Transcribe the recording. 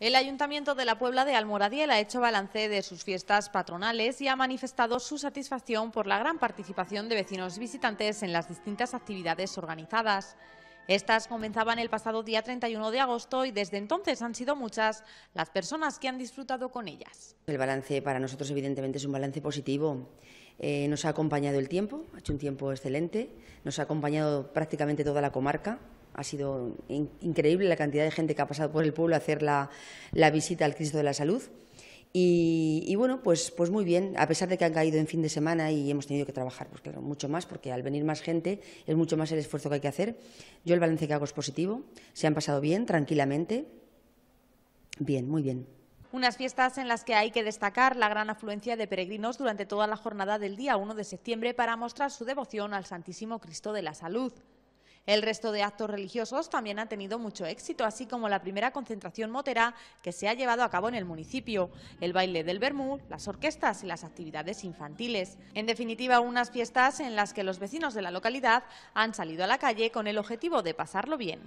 El Ayuntamiento de la Puebla de Almoradiel ha hecho balance de sus fiestas patronales y ha manifestado su satisfacción por la gran participación de vecinos y visitantes en las distintas actividades organizadas. Estas comenzaban el pasado día 31 de agosto y desde entonces han sido muchas las personas que han disfrutado con ellas. El balance para nosotros evidentemente es un balance positivo. Eh, nos ha acompañado el tiempo, ha hecho un tiempo excelente, nos ha acompañado prácticamente toda la comarca, ha sido increíble la cantidad de gente que ha pasado por el pueblo a hacer la, visita al Cristo de la Salud. Y, bueno, pues, pues muy bien, a pesar de que han caído en fin de semana y hemos tenido que trabajar, pues claro, mucho más, porque al venir más gente es mucho más el esfuerzo que hay que hacer. Yo el balance que hago es positivo, se han pasado bien, tranquilamente, bien, muy bien. Unas fiestas en las que hay que destacar la gran afluencia de peregrinos durante toda la jornada del día 1 de septiembre para mostrar su devoción al Santísimo Cristo de la Salud. El resto de actos religiosos también han tenido mucho éxito, así como la primera concentración motera que se ha llevado a cabo en el municipio, el baile del Bermú, las orquestas y las actividades infantiles. En definitiva, unas fiestas en las que los vecinos de la localidad han salido a la calle con el objetivo de pasarlo bien.